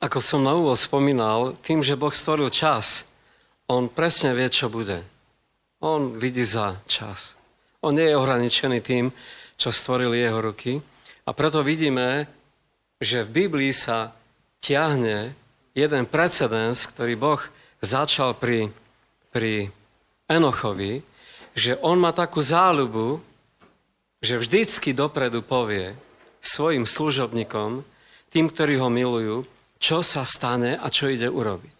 Ako som na úvod spomínal, tým, že Boh stvoril čas, on presne vie, čo bude. On vidí za čas. On nie je ohraničený tým, čo stvorili jeho ruky. A preto vidíme, že v Biblii sa ťahne jeden precedens, ktorý Boh začal pri, pri Enochovi, že on má takú záľubu, že vždycky dopredu povie svojim služobníkom, tým, ktorí ho milujú, čo sa stane a čo ide urobiť.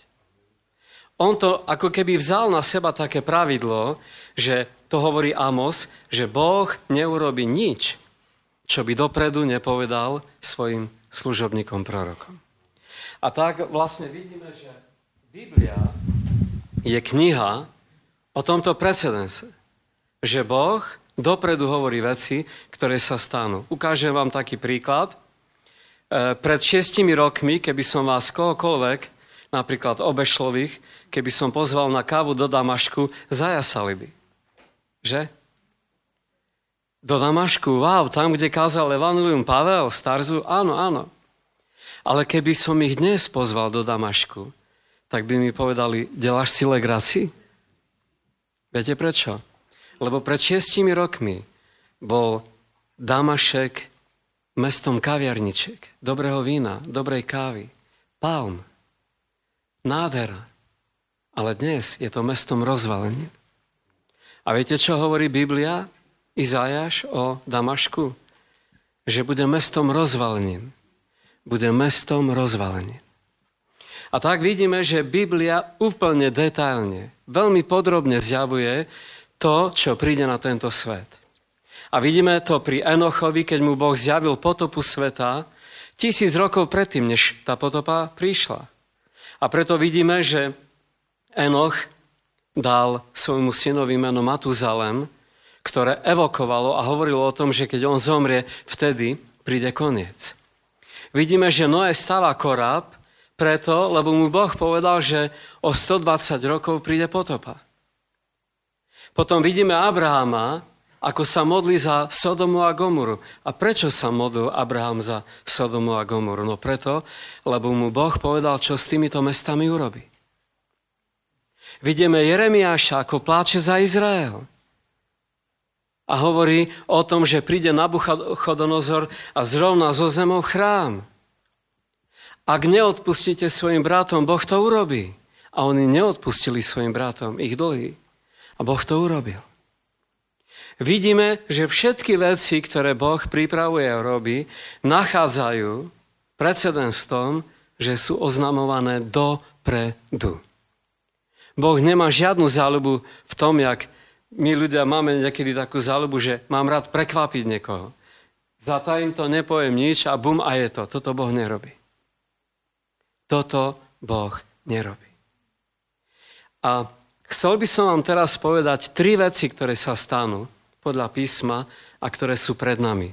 On to ako keby vzal na seba také pravidlo, že to hovorí Amos, že Boh neurobi nič, čo by dopredu nepovedal svojim služobníkom prorokom. A tak vlastne vidíme, že Biblia je kniha o tomto precedense. Že Boh dopredu hovorí veci, ktoré sa stanú. Ukážem vám taký príklad. Eh, pred šiestimi rokmi, keby som vás kohokoľvek, napríklad obešlových, keby som pozval na kávu do Damašku, zajasali by. Že? Do Damašku, wow, tam, kde kázal Evangelium Pavel, Starzu, áno, áno. Ale keby som ich dnes pozval do Damašku, tak by mi povedali, deláš si legraci? Viete prečo? Lebo pred šiestimi rokmi bol Damašek mestom kaviarniček, dobrého vína, dobrej kávy, palm, nádhera. Ale dnes je to mestom rozvalenie. A viete, čo hovorí Biblia? Izajaš o Damašku? Že bude mestom rozvalenín. Bude mestom rozvalenín. A tak vidíme, že Biblia úplne detailne, veľmi podrobne zjavuje to, čo príde na tento svet. A vidíme to pri Enochovi, keď mu Boh zjavil potopu sveta tisíc rokov predtým, než tá potopa prišla. A preto vidíme, že Enoch dal svojmu synovi meno Matuzalem, ktoré evokovalo a hovorilo o tom, že keď on zomrie, vtedy príde koniec. Vidíme, že Noé stáva koráb, preto, lebo mu Boh povedal, že o 120 rokov príde potopa. Potom vidíme Abrahama, ako sa modlí za Sodomu a Gomoru. A prečo sa modlil Abraham za Sodomu a Gomoru? No preto, lebo mu Boh povedal, čo s týmito mestami urobí. Vidíme Jeremiáša, ako pláče za Izrael. A hovorí o tom, že príde Nabuchodonozor a zrovna zo zemou chrám. Ak neodpustíte svojim bratom, Boh to urobí. A oni neodpustili svojim bratom ich dlhy. A Boh to urobil vidíme, že všetky veci, ktoré Boh pripravuje a robí, nachádzajú precedens v tom, že sú oznamované dopredu. Boh nemá žiadnu záľubu v tom, jak my ľudia máme niekedy takú záľubu, že mám rád prekvapiť niekoho. Zatajím to, nepoviem nič a bum a je to. Toto Boh nerobí. Toto Boh nerobí. A chcel by som vám teraz povedať tri veci, ktoré sa stanú, podľa písma a ktoré sú pred nami.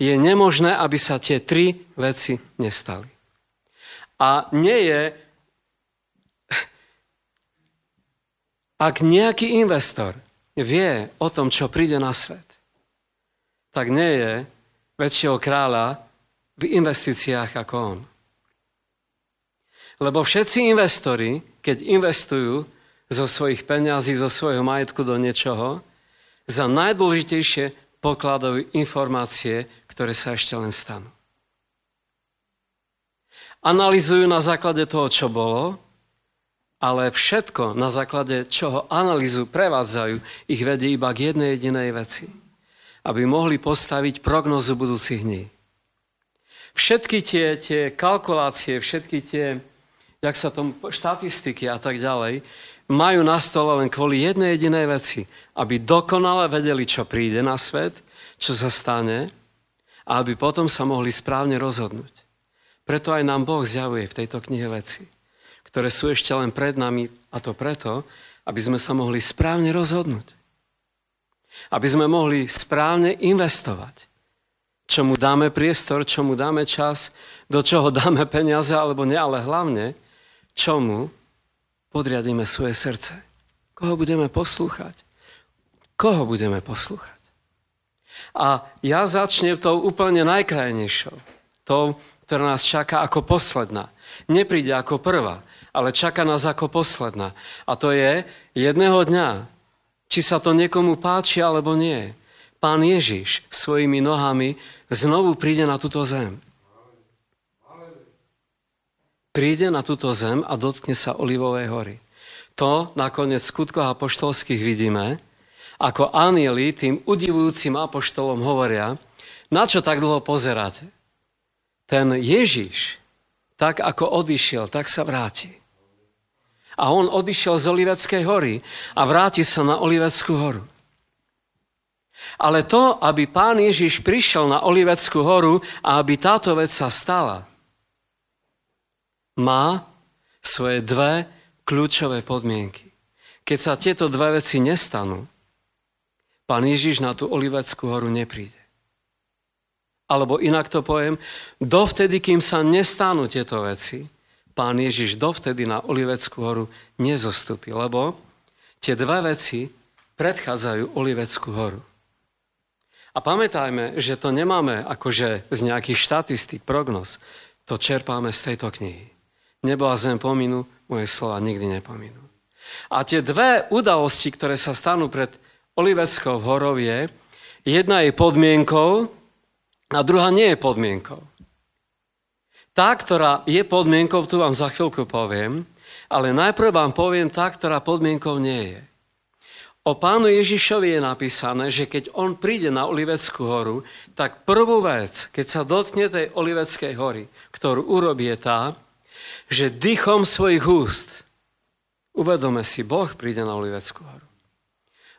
Je nemožné, aby sa tie tri veci nestali. A nie je, ak nejaký investor vie o tom, čo príde na svet, tak nie je väčšieho kráľa v investíciách ako on. Lebo všetci investori, keď investujú zo svojich peňazí, zo svojho majetku do niečoho, za najdôležitejšie pokladové informácie, ktoré sa ešte len stanú. Analizujú na základe toho, čo bolo, ale všetko, na základe čoho analýzu prevádzajú, ich vedie iba k jednej jedinej veci. Aby mohli postaviť prognozu budúcich dní. Všetky tie, tie kalkulácie, všetky tie, jak sa tomu, štatistiky a tak ďalej, majú na stole len kvôli jednej jedinej veci. Aby dokonale vedeli, čo príde na svet, čo sa stane a aby potom sa mohli správne rozhodnúť. Preto aj nám Boh zjavuje v tejto knihe veci, ktoré sú ešte len pred nami a to preto, aby sme sa mohli správne rozhodnúť. Aby sme mohli správne investovať. Čomu dáme priestor, čomu dáme čas, do čoho dáme peniaze alebo nie, ale hlavne čomu podriadíme svoje srdce? Koho budeme poslúchať? Koho budeme poslúchať? A ja začnem tou úplne najkrajnejšou, tou, ktorá nás čaká ako posledná. Nepríde ako prvá, ale čaká nás ako posledná. A to je jedného dňa, či sa to niekomu páči alebo nie. Pán Ježiš svojimi nohami znovu príde na túto zem príde na túto zem a dotkne sa Olivovej hory. To nakoniec Skutko skutkoch apoštolských vidíme, ako anieli tým udivujúcim apoštolom hovoria, na čo tak dlho pozeráte? Ten Ježiš, tak ako odišiel, tak sa vráti. A on odišiel z Oliveckej hory a vráti sa na Oliveckú horu. Ale to, aby pán Ježiš prišiel na Oliveckú horu a aby táto vec sa stala, má svoje dve kľúčové podmienky. Keď sa tieto dve veci nestanú, pán Ježiš na tú Oliveckú horu nepríde. Alebo inak to poviem, dovtedy, kým sa nestanú tieto veci, pán Ježiš dovtedy na Oliveckú horu nezostupí, lebo tie dve veci predchádzajú Oliveckú horu. A pamätajme, že to nemáme akože z nejakých štatistík, prognoz. To čerpáme z tejto knihy zem pominu, moje slova nikdy nepominú. A tie dve udalosti, ktoré sa stanú pred Oliveckou horou je, jedna je podmienkou a druhá nie je podmienkou. Tá, ktorá je podmienkou, tu vám za chvíľku poviem, ale najprv vám poviem tá, ktorá podmienkou nie je. O pánu Ježišovi je napísané, že keď on príde na Oliveckú horu, tak prvú vec, keď sa dotkne tej Oliveckej hory, ktorú urobí je tá, že dýchom svojich úst, uvedome si, Boh príde na Oliveckú horu.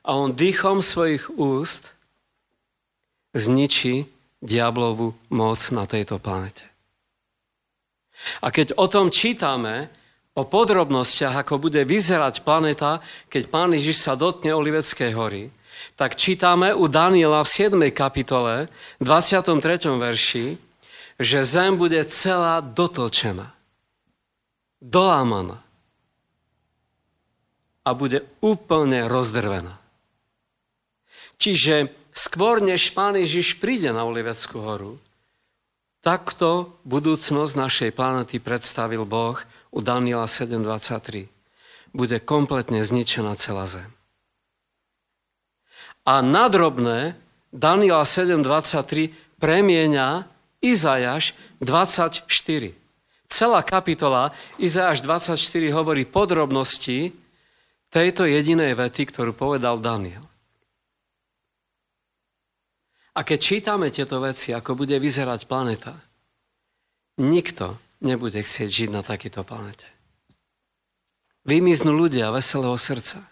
A on dýchom svojich úst zničí diablovú moc na tejto planete. A keď o tom čítame, o podrobnostiach, ako bude vyzerať planeta, keď Pán Ježiš sa dotne Oliveckej hory, tak čítame u Daniela v 7. kapitole, 23. verši, že zem bude celá dotlčená dolámaná a bude úplne rozdrvená. Čiže skôr než Pán Ježiš príde na Oliveckú horu, takto budúcnosť našej planety predstavil Boh u Daniela 7.23. Bude kompletne zničená celá zem. A nadrobné Daniela 7.23 premieňa Izajaš 24 celá kapitola Izáš 24 hovorí podrobnosti tejto jedinej vety, ktorú povedal Daniel. A keď čítame tieto veci, ako bude vyzerať planeta, nikto nebude chcieť žiť na takýto planete. Vymiznú ľudia veselého srdca.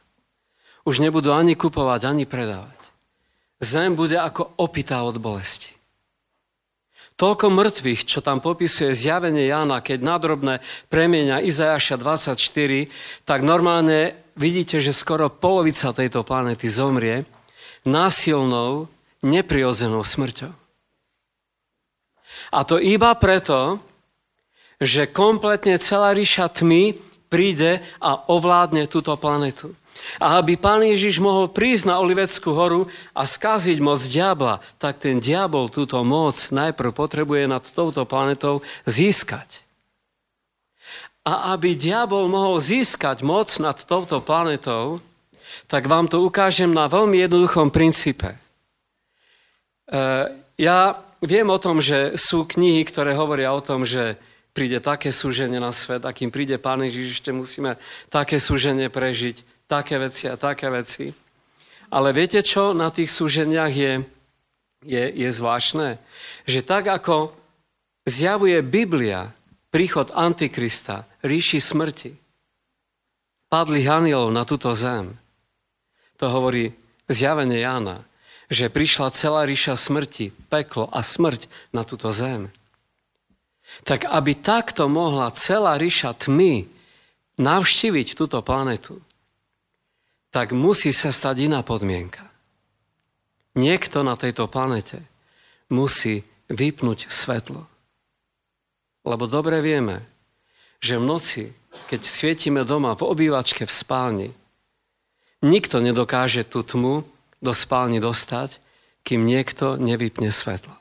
Už nebudú ani kupovať, ani predávať. Zem bude ako opitá od bolesti. Toľko mŕtvych, čo tam popisuje zjavenie Jana, keď nadrobné premienia Izajaša 24, tak normálne vidíte, že skoro polovica tejto planety zomrie násilnou, neprirodzenou smrťou. A to iba preto, že kompletne celá ríša tmy príde a ovládne túto planetu. A aby pán Ježiš mohol prísť na Oliveckú horu a skaziť moc diabla, tak ten diabol túto moc najprv potrebuje nad touto planetou získať. A aby diabol mohol získať moc nad touto planetou, tak vám to ukážem na veľmi jednoduchom princípe. E, ja viem o tom, že sú knihy, ktoré hovoria o tom, že príde také súženie na svet, akým príde Pán Ježiš, ešte musíme také súženie prežiť také veci a také veci. Ale viete, čo na tých súženiach je, je, je zvláštne? Že tak, ako zjavuje Biblia príchod Antikrista, ríši smrti, padli anielov na túto zem, to hovorí zjavenie Jána, že prišla celá ríša smrti, peklo a smrť na túto zem. Tak aby takto mohla celá ríša tmy navštíviť túto planetu, tak musí sa stať iná podmienka. Niekto na tejto planete musí vypnúť svetlo. Lebo dobre vieme, že v noci, keď svietime doma v obývačke v spálni, nikto nedokáže tú tmu do spálni dostať, kým niekto nevypne svetlo.